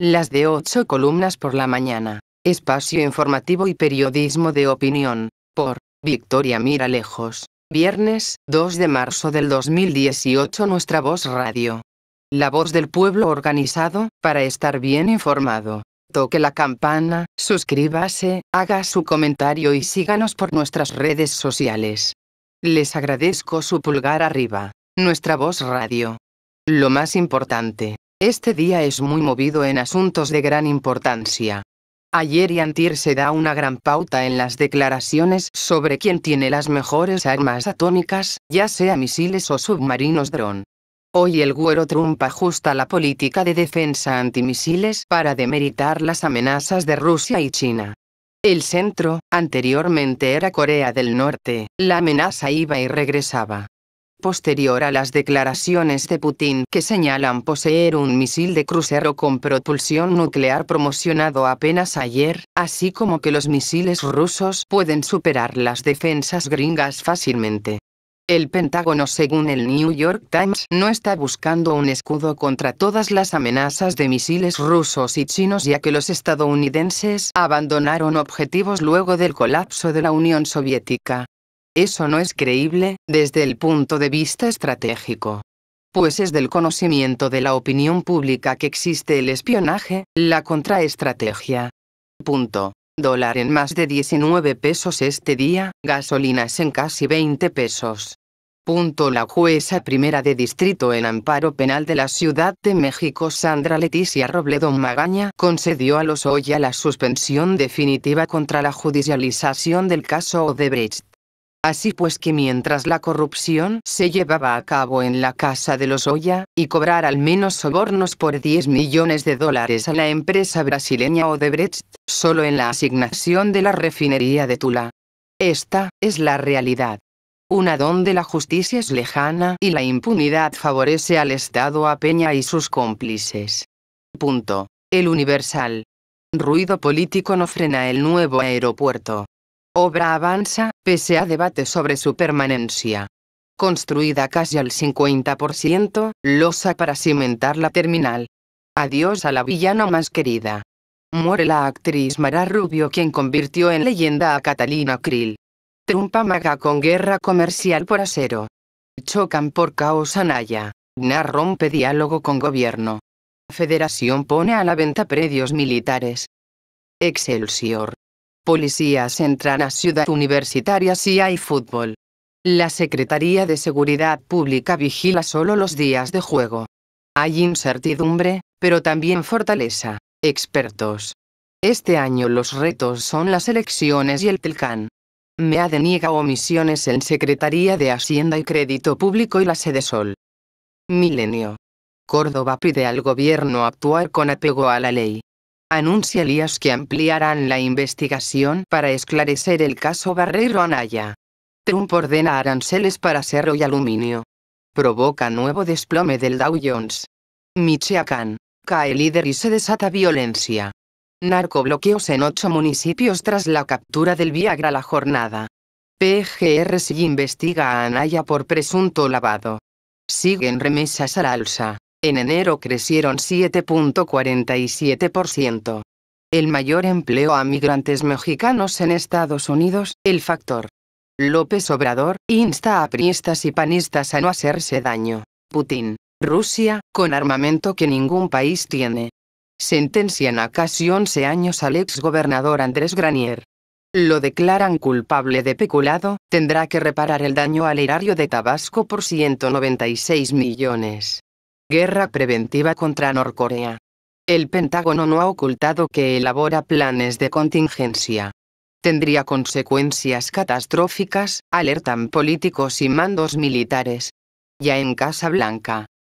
Las de 8 columnas por la mañana. Espacio informativo y periodismo de opinión. Por Victoria Mira Lejos. Viernes, 2 de marzo del 2018 Nuestra Voz Radio. La voz del pueblo organizado, para estar bien informado. Toque la campana, suscríbase, haga su comentario y síganos por nuestras redes sociales. Les agradezco su pulgar arriba. Nuestra Voz Radio. Lo más importante. Este día es muy movido en asuntos de gran importancia. Ayer y antier se da una gran pauta en las declaraciones sobre quién tiene las mejores armas atómicas, ya sea misiles o submarinos dron. Hoy el güero Trump ajusta la política de defensa antimisiles para demeritar las amenazas de Rusia y China. El centro, anteriormente era Corea del Norte, la amenaza iba y regresaba posterior a las declaraciones de Putin que señalan poseer un misil de crucero con propulsión nuclear promocionado apenas ayer, así como que los misiles rusos pueden superar las defensas gringas fácilmente. El Pentágono, según el New York Times, no está buscando un escudo contra todas las amenazas de misiles rusos y chinos ya que los estadounidenses abandonaron objetivos luego del colapso de la Unión Soviética. Eso no es creíble, desde el punto de vista estratégico. Pues es del conocimiento de la opinión pública que existe el espionaje, la contraestrategia. Punto. Dólar en más de 19 pesos este día, gasolinas en casi 20 pesos. Punto. La jueza primera de distrito en amparo penal de la Ciudad de México Sandra Leticia Robledo Magaña concedió a los Oya la suspensión definitiva contra la judicialización del caso Odebrecht. Así pues que mientras la corrupción se llevaba a cabo en la casa de los Oya, y cobrar al menos sobornos por 10 millones de dólares a la empresa brasileña Odebrecht, solo en la asignación de la refinería de Tula. Esta es la realidad. Una donde la justicia es lejana y la impunidad favorece al Estado a Peña y sus cómplices. Punto. El Universal. Ruido político no frena el nuevo aeropuerto obra avanza, pese a debate sobre su permanencia. Construida casi al 50%, losa para cimentar la terminal. Adiós a la villana más querida. Muere la actriz Mara Rubio quien convirtió en leyenda a Catalina Krill. Trumpa maga con guerra comercial por acero. Chocan por caos Anaya. Nar rompe diálogo con gobierno. Federación pone a la venta predios militares. Excelsior. Policías entran a Ciudad Universitaria si hay fútbol. La Secretaría de Seguridad Pública vigila solo los días de juego. Hay incertidumbre, pero también fortaleza. Expertos. Este año los retos son las elecciones y el Telcan. MEA deniega omisiones en Secretaría de Hacienda y Crédito Público y la Sede Sol. Milenio. Córdoba pide al gobierno actuar con apego a la ley. Anuncia Elías que ampliarán la investigación para esclarecer el caso Barrero Anaya. Trump ordena aranceles para cerro y aluminio. Provoca nuevo desplome del Dow Jones. Michoacán. Cae líder y se desata violencia. Narcobloqueos en ocho municipios tras la captura del Viagra la jornada. PGR sigue investiga a Anaya por presunto lavado. Siguen remesas a la alza. En enero crecieron 7.47%. El mayor empleo a migrantes mexicanos en Estados Unidos, el factor. López Obrador, insta a priistas y panistas a no hacerse daño. Putin, Rusia, con armamento que ningún país tiene. Sentencian a casi 11 años al exgobernador Andrés Granier. Lo declaran culpable de peculado, tendrá que reparar el daño al erario de Tabasco por 196 millones. Guerra preventiva contra Norcorea. El Pentágono no ha ocultado que elabora planes de contingencia. Tendría consecuencias catastróficas, alertan políticos y mandos militares. Ya en Casa Blanca,